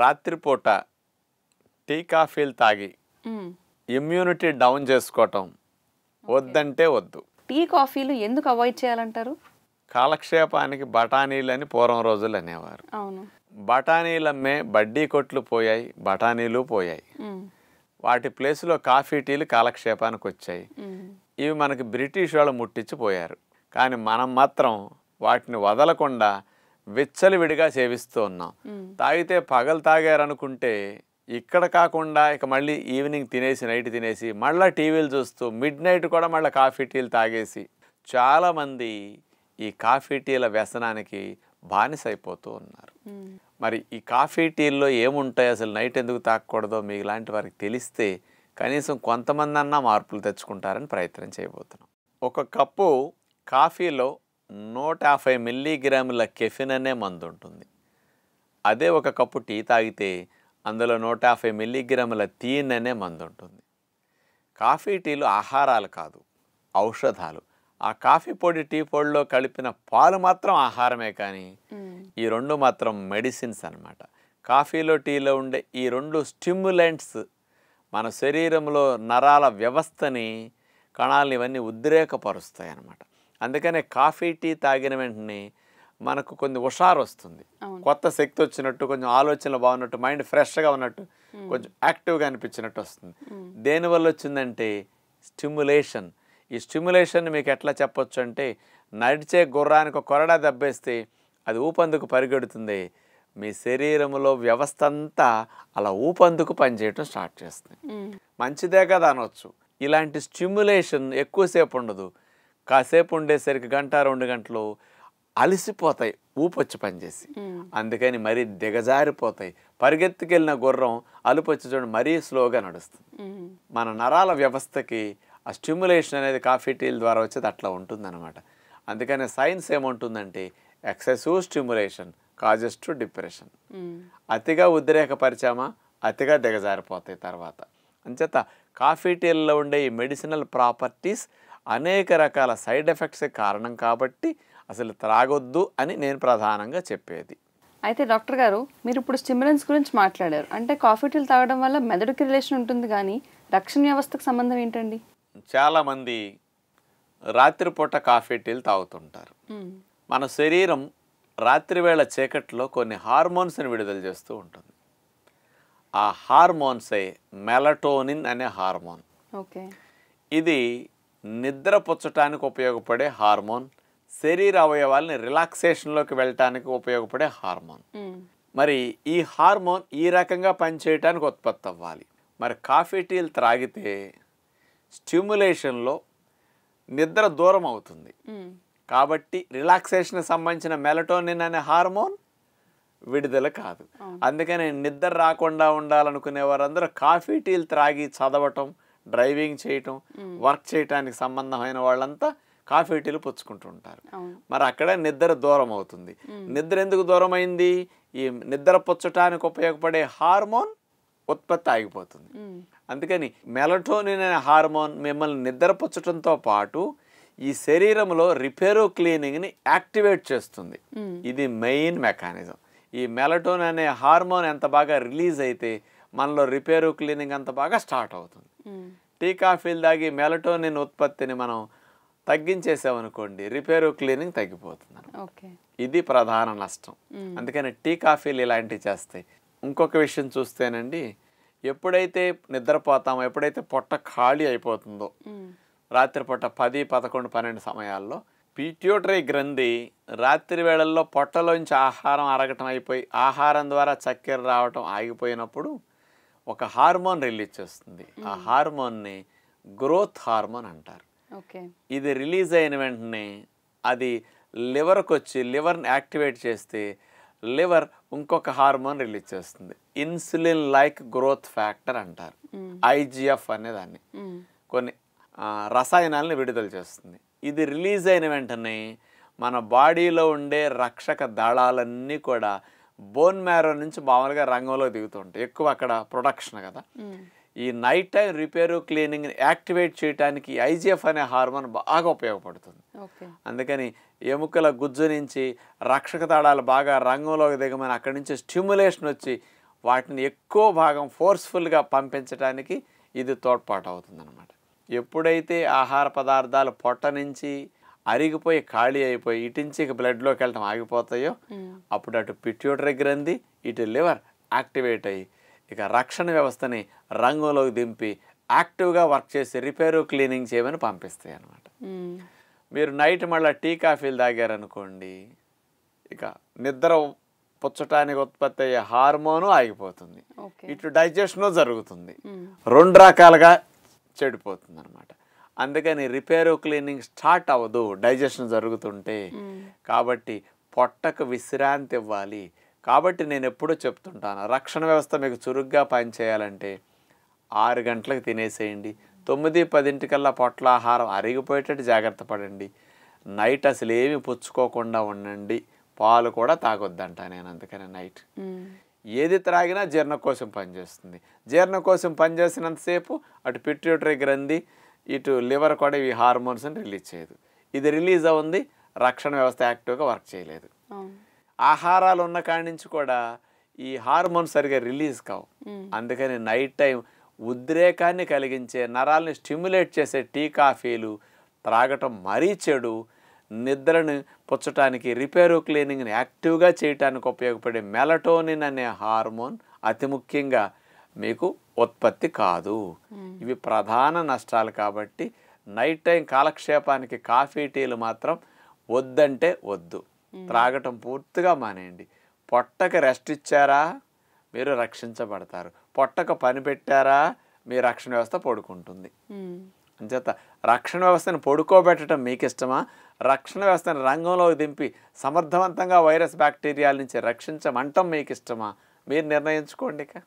రాత్రిపూట టీ కాఫీలు తాగి ఇమ్యూనిటీ డౌన్ చేసుకోవటం వద్దంటే వద్దు టీ కాఫీలు ఎందుకు అవాయిడ్ చేయాలంటారు కాలక్షేపానికి బఠానీలు అని పూర్వం రోజులు అనేవారు బఠానీలు అమ్మే బడ్డీ కొట్లు పోయాయి బఠానీలు పోయాయి వాటి ప్లేస్లో కాఫీ టీలు కాలక్షేపానికి వచ్చాయి ఇవి మనకి బ్రిటిష్ వాళ్ళు ముట్టించిపోయారు కానీ మనం మాత్రం వాటిని వదలకుండా విడిగా సేవిస్తూ ఉన్నాం తాగితే పగలు తాగారనుకుంటే ఇక్కడ కాకుండా ఇక మళ్ళీ ఈవినింగ్ తినేసి నైట్ తినేసి మళ్ళీ టీవీలు చూస్తూ మిడ్ నైట్ కూడా మళ్ళీ కాఫీ టీలు తాగేసి చాలామంది ఈ కాఫీ టీల వ్యసనానికి బానిసైపోతూ ఉన్నారు మరి ఈ కాఫీ టీల్లో ఏముంటాయి అసలు నైట్ ఎందుకు తాగకూడదో మీకు ఇలాంటి వారికి తెలిస్తే కనీసం కొంతమంది అన్నా మార్పులు తెచ్చుకుంటారని ప్రయత్నం చేయబోతున్నాం ఒక కప్పు కాఫీలో నూట యాభై మిల్లీగ్రాముల కెఫిన్ అనే మందు ఉంటుంది అదే ఒక కప్పు టీ తాగితే అందులో నూట యాభై మిల్లీగ్రాముల తీన్ అనే మందు ఉంటుంది కాఫీ టీలు ఆహారాలు కాదు ఔషధాలు ఆ కాఫీ పొడి టీ పొడిలో కలిపిన పాలు మాత్రం ఆహారమే కానీ ఈ రెండు మాత్రం మెడిసిన్స్ అనమాట కాఫీలో టీలో ఉండే ఈ రెండు స్టిమ్యులెంట్స్ మన శరీరంలో నరాల వ్యవస్థని కణాలు ఇవన్నీ ఉద్రేకపరుస్తాయి అన్నమాట అందుకనే కాఫీ టీ తాగిన వెంటనే మనకు కొన్ని హుషారు వస్తుంది కొత్త శక్తి వచ్చినట్టు కొంచెం ఆలోచనలు బాగున్నట్టు మైండ్ ఫ్రెష్గా ఉన్నట్టు కొంచెం యాక్టివ్గా అనిపించినట్టు వస్తుంది దేనివల్ల వచ్చిందంటే స్టిమ్యులేషన్ ఈ స్టిమ్యులేషన్ మీకు ఎట్లా చెప్పొచ్చు అంటే నడిచే గుర్రానికి కొరడా దెబ్బేస్తే అది ఊపందుకు పరిగెడుతుంది మీ శరీరంలో వ్యవస్థ అంతా అలా ఊపందుకు పనిచేయటం స్టార్ట్ చేస్తుంది మంచిదే కదా అనవచ్చు ఇలాంటి స్టిమ్యులేషన్ ఎక్కువసేపు ఉండదు కాసేపు ఉండేసరికి గంట రెండు గంటలు అలసిపోతాయి ఊపొచ్చి పనిచేసి అందుకని మరీ దిగజారిపోతాయి పరిగెత్తుకెళ్ళిన గుర్రం అలుపొచ్చి చూడండి మరీ స్లోగా నడుస్తుంది మన నరాల వ్యవస్థకి ఆ స్టిమ్యులేషన్ అనేది కాఫీ టీల ద్వారా వచ్చేది అట్లా ఉంటుందన్నమాట అందుకనే సైన్స్ ఏముంటుందంటే excessive stimulation causes to depression అతిగా ఉద్రేకపరిచామా అతిగా దిగజారిపోతాయి తర్వాత అంచేత కాఫీ టీల్లో ఉండే ఈ మెడిసినల్ ప్రాపర్టీస్ అనేక రకాల సైడ్ ఎఫెక్ట్స్ కారణం కాబట్టి అసలు త్రాగొద్దు అని నేను ప్రధానంగా చెప్పేది అయితే డాక్టర్ గారు మీరు ఇప్పుడు స్టిమ్యులెన్స్ గురించి మాట్లాడారు అంటే కాఫీ టీలు తాగడం వల్ల మెదడుకి రిలేషన్ ఉంటుంది కానీ రక్షణ వ్యవస్థకు సంబంధం ఏంటండి చాలామంది రాత్రిపూట కాఫీ టీలు తాగుతుంటారు మన శరీరం రాత్రివేళ చీకట్లో కొన్ని హార్మోన్స్ని విడుదల చేస్తూ ఉంటుంది ఆ హార్మోన్సే మెలటోనిన్ అనే హార్మోన్ ఓకే ఇది నిద్రపుచ్చటానికి ఉపయోగపడే హార్మోన్ శరీర అవయవాల్ని రిలాక్సేషన్లోకి వెళ్ళటానికి ఉపయోగపడే హార్మోన్ మరి ఈ హార్మోన్ ఈ రకంగా పనిచేయటానికి ఉత్పత్తి అవ్వాలి మరి కాఫీ టీలు త్రాగితే స్టిమ్యులేషన్లో నిద్ర దూరం అవుతుంది కాబట్టి రిలాక్సేషన్కి సంబంధించిన మెలటోనిన్ అనే హార్మోన్ విడుదల కాదు అందుకని నిద్ర రాకుండా ఉండాలనుకునే వారందరూ కాఫీ టీలు త్రాగి చదవటం డ్రైవింగ్ చేయటం వర్క్ చేయటానికి సంబంధమైన వాళ్ళంతా కాఫీ టీలు పుచ్చుకుంటుంటారు మరి అక్కడ నిద్ర దూరం అవుతుంది నిద్ర ఎందుకు దూరం అయింది ఈ నిద్ర పుచ్చటానికి ఉపయోగపడే హార్మోన్ ఉత్పత్తి ఆగిపోతుంది అందుకని మెలటోనిన్ అనే హార్మోన్ మిమ్మల్ని నిద్రపుచ్చటంతో పాటు ఈ శరీరంలో రిపేరో క్లీనింగ్ని యాక్టివేట్ చేస్తుంది ఇది మెయిన్ మెకానిజం ఈ మెలటోన్ అనే హార్మోన్ ఎంత బాగా రిలీజ్ అయితే మనలో రిపేరో క్లీనింగ్ అంత బాగా స్టార్ట్ అవుతుంది టీ కాఫీలు తాగి మెలటోనిన్ ఉత్పత్తిని మనం తగ్గించేసామనుకోండి రిపేర్ క్లీనింగ్ తగ్గిపోతుంది ఇది ప్రధాన నష్టం అందుకని టీ కాఫీలు ఇలాంటివి చేస్తాయి ఇంకొక విషయం చూస్తేనండి ఎప్పుడైతే నిద్రపోతామో ఎప్పుడైతే పొట్ట ఖాళీ అయిపోతుందో రాత్రిపూట పది పదకొండు పన్నెండు సమయాల్లో పీట్యూటరీ గ్రంథి రాత్రి వేళల్లో పొట్టలోంచి ఆహారం అరగటం అయిపోయి ఆహారం ద్వారా చక్కెర రావటం ఆగిపోయినప్పుడు ఒక హార్మోన్ రిలీజ్ చేస్తుంది ఆ హార్మోన్ని గ్రోత్ హార్మోన్ అంటారు ఇది రిలీజ్ అయిన వెంటనే అది లివర్కి వచ్చి లివర్ని యాక్టివేట్ చేస్తే లివర్ ఇంకొక హార్మోన్ రిలీజ్ చేస్తుంది ఇన్సులిన్ లైక్ గ్రోత్ ఫ్యాక్టర్ అంటారు ఐజిఎఫ్ అనే దాన్ని కొన్ని రసాయనాలను విడుదల చేస్తుంది ఇది రిలీజ్ అయిన వెంటనే మన బాడీలో ఉండే రక్షక దళాలన్నీ కూడా బోన్ మ్యారో నుంచి మామూలుగా రంగంలో దిగుతుంటాయి ఎక్కువ అక్కడ ప్రొడక్షన్ కదా ఈ night time repair cleaning activate చేయడానికి ఐజిఎఫ్ అనే హార్మోన్ బాగా ఉపయోగపడుతుంది అందుకని ఎముకల గుజ్జు నుంచి రక్షక తాడాలు బాగా రంగంలోకి దిగమని అక్కడి నుంచి స్టిమ్యులేషన్ వచ్చి వాటిని ఎక్కువ భాగం ఫోర్స్ఫుల్గా పంపించడానికి ఇది తోడ్పాటు అవుతుంది ఎప్పుడైతే ఆహార పదార్థాలు పొట్ట నుంచి అరిగిపోయి ఖాళీ అయిపోయి ఇటుంచి ఇక బ్లడ్లోకి వెళ్ళటం ఆగిపోతాయో అప్పుడు అటు పిట్యూటరీ గ్రంథి ఇటు లివర్ యాక్టివేట్ అయ్యి ఇక రక్షణ వ్యవస్థని రంగంలోకి దింపి యాక్టివ్గా వర్క్ చేసి రిపేరు క్లీనింగ్ చేయమని పంపిస్తాయి అనమాట మీరు నైట్ మళ్ళీ టీ కాఫీలు తాగారనుకోండి ఇక నిద్ర పుచ్చటానికి ఉత్పత్తి అయ్యే హార్మోను ఆగిపోతుంది ఇటు డైజెషను జరుగుతుంది రెండు రకాలుగా చెడిపోతుంది అనమాట అందుకని రిపేరు క్లీనింగ్ స్టార్ట్ అవ్వదు డైజెషన్ జరుగుతుంటే కాబట్టి పొట్టకు విశ్రాంతి ఇవ్వాలి కాబట్టి నేను ఎప్పుడూ చెప్తుంటాను రక్షణ వ్యవస్థ మీకు చురుగ్గా పనిచేయాలంటే ఆరు గంటలకు తినేసేయండి తొమ్మిది పదింటికల్లా పొట్ల ఆహారం అరిగిపోయేటట్టు జాగ్రత్త పడండి నైట్ అసలు ఏమి పుచ్చుకోకుండా ఉండండి పాలు కూడా తాగొద్దంట నేను అందుకని నైట్ ఏది త్రాగినా జీర్ణకోశం పనిచేస్తుంది జీర్ణకోశం పనిచేసినంతసేపు అటు పిట్యూటరీ గ్రంథి ఇటు లివర్ కూడా ఇవి హార్మోన్స్ని రిలీజ్ చేయదు ఇది రిలీజ్ అవుంది రక్షణ వ్యవస్థ యాక్టివ్గా వర్క్ చేయలేదు ఆహారాలు ఉన్న కాడి నుంచి కూడా ఈ హార్మోన్స్ సరిగా రిలీజ్ కావు అందుకని నైట్ టైం ఉద్రేకాన్ని కలిగించే నరాలని స్టిమ్యులేట్ చేసే టీ కాఫీలు త్రాగటం మరీ చెడు నిద్రను పుచ్చటానికి రిపేరు క్లీనింగ్ని యాక్టివ్గా చేయటానికి ఉపయోగపడే మెలటోనిన్ అనే హార్మోన్ అతి ముఖ్యంగా మీకు ఉత్పత్తి కాదు ఇవి ప్రధాన నష్టాలు కాబట్టి నైట్ టైం కాలక్షేపానికి కాఫీ టీలు మాత్రం వద్దంటే వద్దు త్రాగటం పూర్తిగా మానేయండి పొట్టకి రెస్ట్ ఇచ్చారా మీరు రక్షించబడతారు పొట్టకు పని పెట్టారా మీ రక్షణ వ్యవస్థ పడుకుంటుంది అంచేత రక్షణ వ్యవస్థను పడుకోబెట్టడం మీకు ఇష్టమా రక్షణ వ్యవస్థను రంగంలోకి దింపి సమర్థవంతంగా వైరస్ బ్యాక్టీరియాల నుంచి రక్షించమంటం మీకు ఇష్టమా మీరు నిర్ణయించుకోండి ఇక